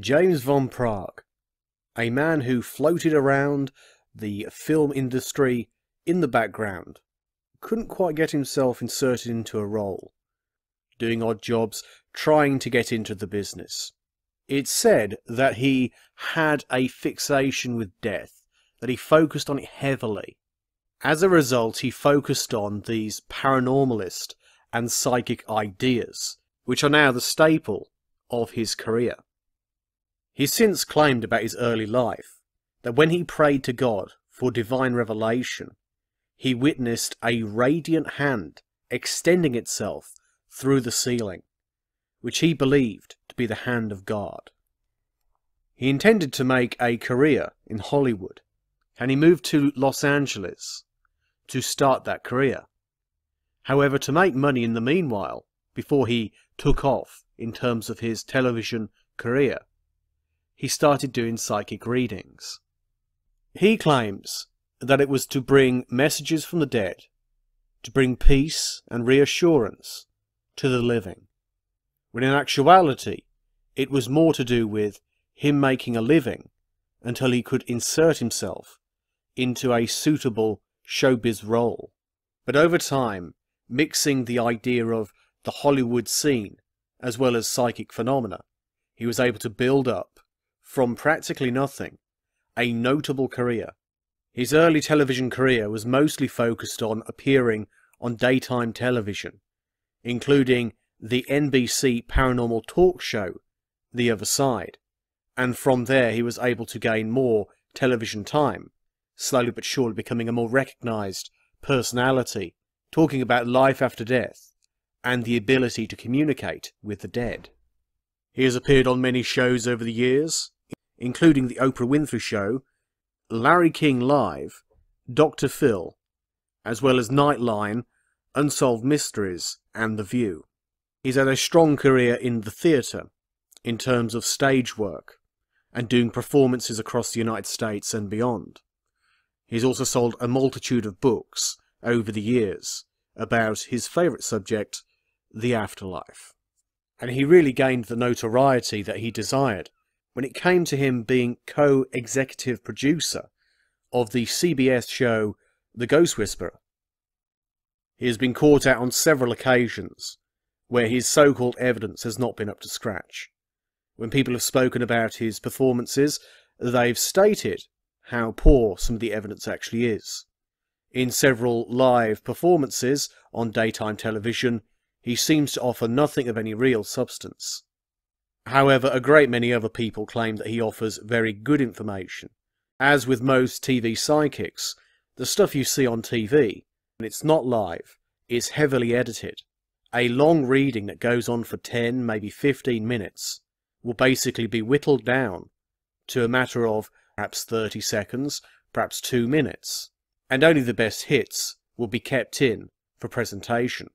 James von Prague, a man who floated around the film industry in the background, couldn't quite get himself inserted into a role, doing odd jobs, trying to get into the business. It's said that he had a fixation with death, that he focused on it heavily. As a result, he focused on these paranormalist and psychic ideas, which are now the staple of his career. He since claimed about his early life that when he prayed to God for divine revelation, he witnessed a radiant hand extending itself through the ceiling, which he believed to be the hand of God. He intended to make a career in Hollywood, and he moved to Los Angeles to start that career. However, to make money in the meanwhile, before he took off in terms of his television career, he started doing psychic readings. He claims that it was to bring messages from the dead, to bring peace and reassurance to the living, when in actuality it was more to do with him making a living until he could insert himself into a suitable showbiz role. But over time, mixing the idea of the Hollywood scene as well as psychic phenomena, he was able to build up from practically nothing a notable career. His early television career was mostly focused on appearing on daytime television, including the NBC paranormal talk show, The Other Side, and from there he was able to gain more television time, slowly but surely becoming a more recognised personality, talking about life after death and the ability to communicate with the dead. He has appeared on many shows over the years, including The Oprah Winfrey Show, Larry King Live, Dr. Phil, as well as Nightline, Unsolved Mysteries, and The View. He's had a strong career in the theatre, in terms of stage work, and doing performances across the United States and beyond. He's also sold a multitude of books over the years about his favourite subject, the afterlife. And he really gained the notoriety that he desired when it came to him being co-executive producer of the CBS show The Ghost Whisperer. He has been caught out on several occasions where his so-called evidence has not been up to scratch. When people have spoken about his performances, they've stated how poor some of the evidence actually is. In several live performances on daytime television, he seems to offer nothing of any real substance. However, a great many other people claim that he offers very good information. As with most TV psychics, the stuff you see on TV, and it's not live, is heavily edited. A long reading that goes on for 10, maybe 15 minutes, will basically be whittled down to a matter of perhaps 30 seconds, perhaps 2 minutes, and only the best hits will be kept in for presentation.